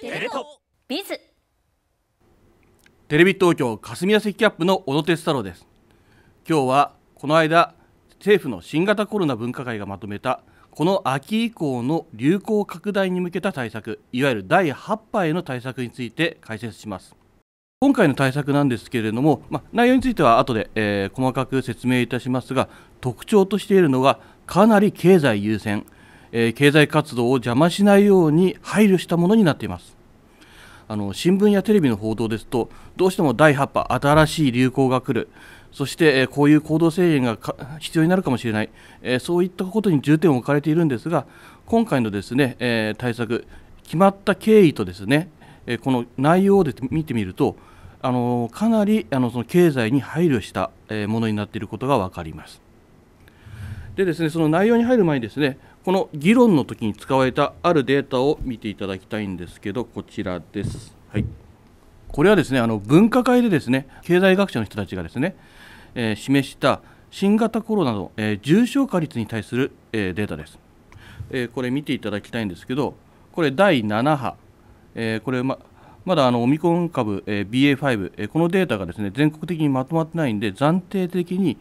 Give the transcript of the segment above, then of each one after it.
テレ東ビズテレビ東京霞が関キャップの小野哲太郎です今日はこの間政府の新型コロナ分科会がまとめたこの秋以降の流行拡大に向けた対策いわゆる第8波への対策について解説します今回の対策なんですけれども、ま内容については後で、えー、細かく説明いたしますが特徴としているのがかなり経済優先え経済活動を邪魔しないように配慮したものになっていますあの新聞やテレビの報道ですとどうしても第8波新しい流行が来るそして、えこういう行動制限が必要になるかもしれない、えそういったことに重点を置かれているんですが今回のですね、え対策決まった経緯とですね、えこの内容で見てみるとあのかなりあのその経済に配慮した、えものになっていることが分かります。でですねその内容に入る前にですねこの議論の時に使われたあるデータを見ていただきたいんですけどこちらです、はい、これはですねあの分科会でですね経済学者の人たちがですね、えー、示した新型コロナの、えー、重症化率に対する、えー、データです、えこれ見ていただきたいんですけどこれ第7波、えこれままだあのオミクロン株、え BA.5、えこのデータがですね全国的にまとまってないんで暫定的に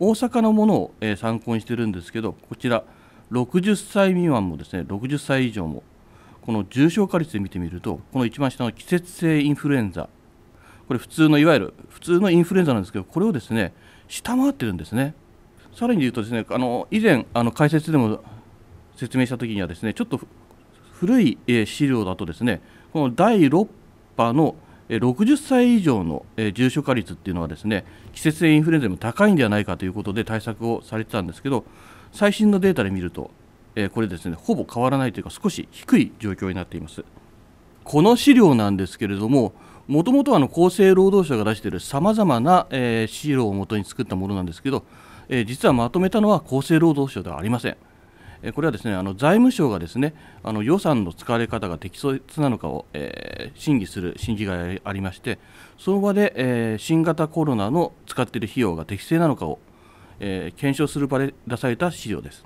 大阪のものを、え参考にしてるんですけどこちら60歳未満もですね60歳以上もこの重症化率で見てみるとこの一番下の季節性インフルエンザこれ普通のいわゆる普通のインフルエンザなんですけどこれをですね下回ってるんですねさらに言うとですねあの以前あの解説でも説明した時にはですねちょっと古い資料だとですねこの第6波の60歳以上の重症化率っていうのはですね季節性インフルエンザよりも高いんではないかということで対策をされてたんですけど最新のデータで見ると、えー、これですねほぼ変わらないというか少し低い状況になっていますこの資料なんですけれどももともと厚生労働省が出しているさまざまな、えー、資料をもとに作ったものなんですけど、えー、実はまとめたのは厚生労働省ではありません。えー、これはですねあの財務省がですねあの予算の使われ方が適切なのかを、えー、審議する審議がありましてその場で、えー、新型コロナの使っている費用が適正なのかをえー、検証する場で出された資料です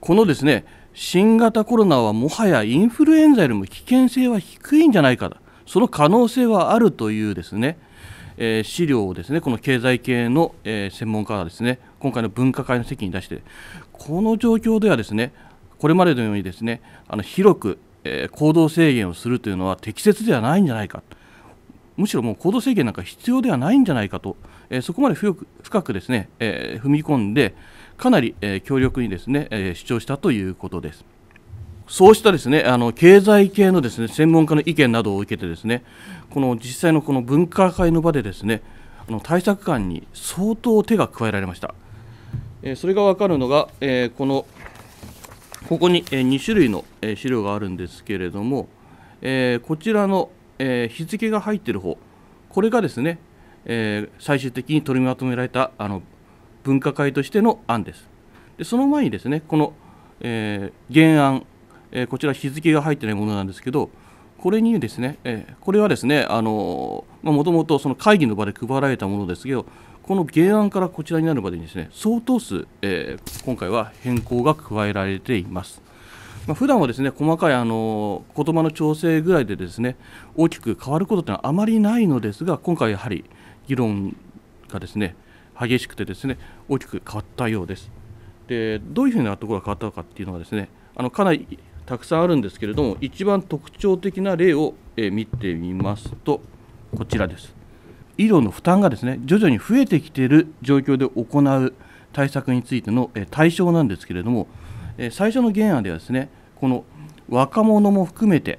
このですね新型コロナはもはやインフルエンザよりも危険性は低いんじゃないかその可能性はあるというですね、えー、資料をですねこの経済系の、えー、専門家はですね今回の分科会の席に出してこの状況ではですねこれまでのようにですねあの広く、えー、行動制限をするというのは適切ではないんじゃないかむしろもう行動制限なんか必要ではないんじゃないかとえそこまで深く深くですね、え踏み込んでかなり、え強力にですね、え主張したということです。そうしたですねあの経済系のですね専門家の意見などを受けてですねこの実際のこの分科会の場でですねあの対策官に相当手が加えられました。えそれが分かるのが、えこのここに、え2種類の、え資料があるんですけれども、えこちらの、え日付が入っている方これがですね、えー、最終的に取りまとめられたあの分科会としての案です。でその前にですねこの、えー、原案、えー、こちら日付が入ってないものなんですけどこれにですね、えこれはですねもともと会議の場で配られたものですけどこの原案からこちらになるまでにですね相当数、え今回は変更が加えられています。まあ、普段はですね細かいあの言葉の調整ぐらいでですね大きく変わることというのはあまりないのですが今回やはり、議論がですね激しくてですね大きく変わったようです。でどういうふうなところが変わったのかっていうのはですねあのかなりたくさんあるんですけれども一番特徴的な例を、え見てみますとこちらです。医療の負担がですね徐々に増えてきている状況で行う対策についての対象なんですけれども最初の原案ではですねこの若者も含めて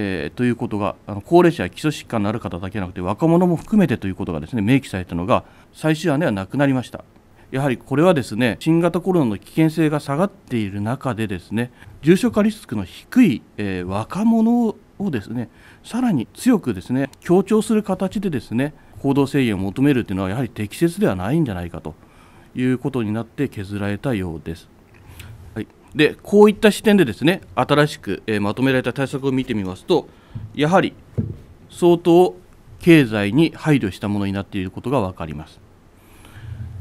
えー、ということがあの高齢者や基礎疾患のある方だけじゃなくて若者も含めてということがですね明記されたのが最終案ではなくなりましたやはりこれはですね新型コロナの危険性が下がっている中でですね重症化リスクの低い、えー、若者をですねさらに強くですね強調する形でですね行動制限を求めるというのはやはり適切ではないんじゃないかということになって削られたようです。でこういった視点でですね新しく、えまとめられた対策を見てみますとやはり相当経済に配慮したものになっていることが分かります。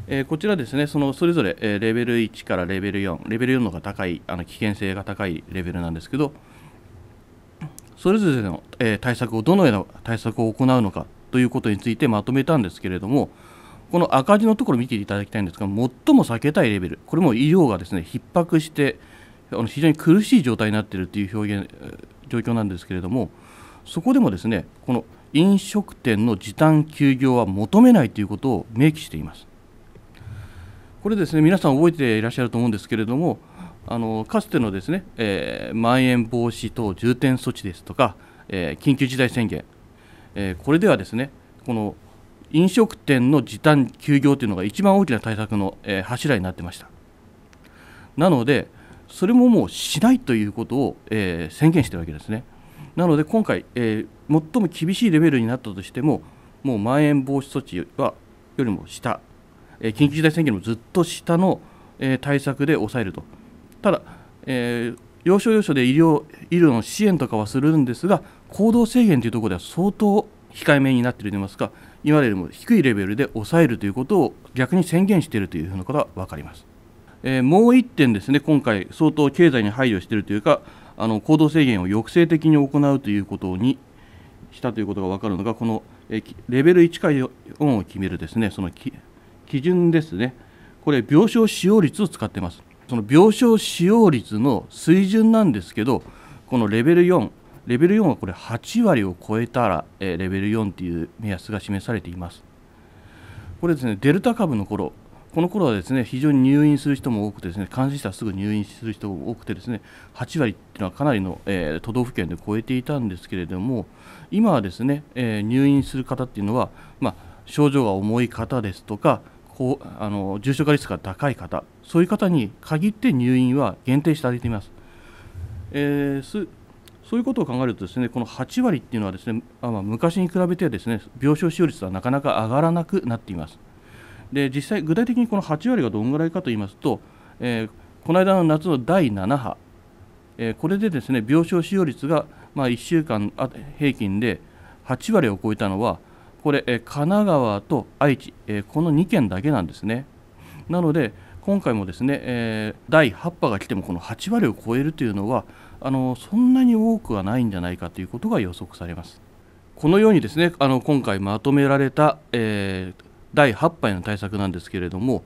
えこちらですねそのそれぞれ、えレベル1からレベル4レベル4の方が高いあの危険性が高いレベルなんですけどそれぞれの、え対策をどのような対策を行うのかということについてまとめたんですけれども、この赤字のところを見ていただきたいんですが、最も避けたいレベル、これも医療がですね逼迫して、あの非常に苦しい状態になっているという表現状況なんですけれども、そこでもですねこの飲食店の時短休業は求めないということを明記しています。これですね皆さん覚えていらっしゃると思うんですけれども、あのかつてのですね、えー、まん延防止等重点措置ですとか、えー、緊急事態宣言、えー、これではですねこの飲食店の時短休業というのが一番大きな対策の、柱になってましたなのでそれももうしないということを、宣言しているわけですねなので今回、最も厳しいレベルになったとしてももうまん延防止措置はよりも下、緊急事態宣言もずっと下の、対策で抑えるとただ、え要所要所で医療医療の支援とかはするんですが行動制限というところでは相当控えめになっているといいますか今よりも低いレベルで抑えるということを逆に宣言しているというふうなことは分かります。えー、もう1点ですね、今回、相当経済に配慮しているというか、あの行動制限を抑制的に行うということにしたということが分かるのが、このレベル1か4を決めるですね、その基準ですね、これ、病床使用率を使ってます。その病床使用率の水準なんですけど、このレベル4、レベル4はこれ8割を超えたら、えレベル4っていう目安が示されています。これですね、デルタ株の頃この頃はですね非常に入院する人も多くてですね感染者はすぐ入院する人も多くてですね8割っていうのはかなりの、えー、都道府県で超えていたんですけれども今はですね、えー、入院する方っていうのは、まあ、症状が重い方ですとかこうあの重症化リスクが高い方そういう方に限って入院は限定してあげています。えー、そういうことを考えるとですねこの8割っていうのはですねあ、ま昔に比べてですね病床使用率はなかなか上がらなくなっていますで実際具体的にこの8割がどんぐらいかと言いますと、えー、この間の夏の第7波、えー、これでですね病床使用率が、まあ、1週間平均で8割を超えたのはこれ、えー、神奈川と愛知、えこの2県だけなんですねなので今回もですね、えー、第8波が来てもこの8割を超えるというのはあのそんなに多くはないんじゃないかということが予測されます。このようにですねあの今回まとめられた、えー、第8波への対策なんですけれども、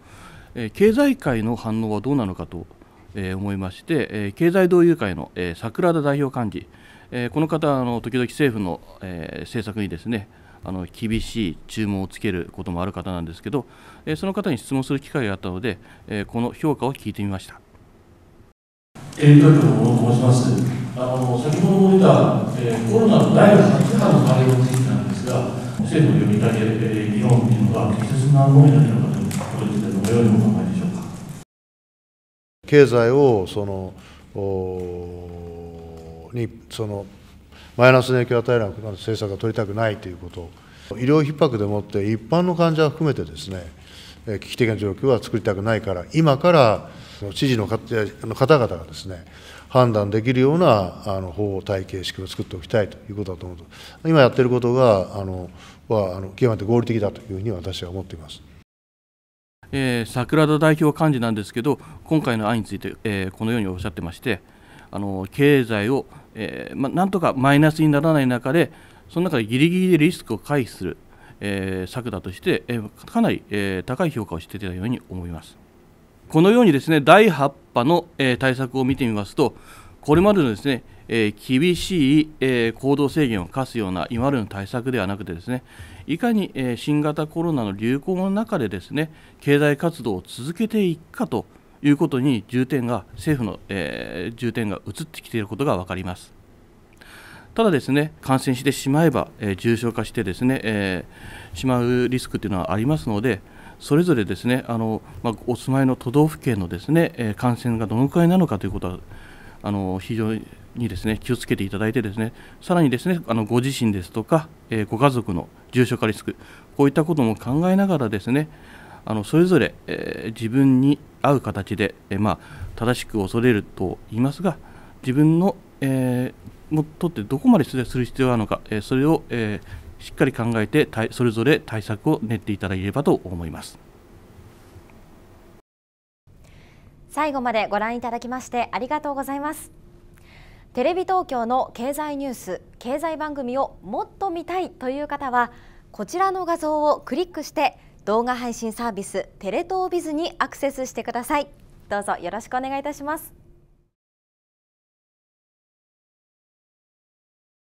えー、経済界の反応はどうなのかと、えー、思いまして、えー、経済同友会の、えー、桜田代表幹事、えー、この方あの時々政府の、えー、政策にですねあの厳しい注文をつけることもある方なんですけど、えその方に質問する機会があったので、えこの評価を聞いてみました。えー、と申しますあの先ほど出た、えコロナの第8波の対応についてなんですが政府のえ議論というのが適切なものになるのかというとについてどのようにお考えでしょうか経済をそのにそのマイナスの影響を与えるような政策は取りたくないということ、医療逼迫でもって、一般の患者を含めてですね、危機的な状況は作りたくないから、今から知事の方々がですね、判断できるようなあの法体系、仕組みを作っておきたいということだと思うと、今やってることが、あのはあの極めて合理的だというふうに私は思っています。えー、桜田代表幹事なんですけど、今回の案について、えー、このようにおっしゃってまして、あの経済をえー、まあ、なんとかマイナスにならない中でその中でギリギリでリスクを回避する、えー、策だとして、えかなり、え高い評価をしていたように思いますこのようにですね第8波の、え対策を見てみますとこれまでのですね、え厳しい、え行動制限を課すような今までの対策ではなくてですねいかに、え新型コロナの流行の中でですね経済活動を続けていくかということに重点が政府の、えー、重点が移ってきていることが分かります。ただですね感染してしまえば、えー、重症化してですね、えー、しまうリスクというのはありますのでそれぞれですねあの、まあ、お住まいの都道府県のですね、えー、感染がどのくらいなのかということはあの非常にですね気をつけていただいてですねさらにですねあのご自身ですとか、えご家族の重症化リスクこういったことも考えながらですねあのそれぞれ、え自分に合う形で、えまあ、正しく恐れると言いますが自分の、えー、もとってどこまでする必要があるのか、えそれを、えー、しっかり考えてそれぞれ対策を練っていただければと思います。最後までご覧いただきましてありがとうございますテレビ東京の経済ニュース経済番組をもっと見たいという方はこちらの画像をクリックして「動画配信サービステレ東ビズにアクセスしてくださいどうぞよろしくお願いいたします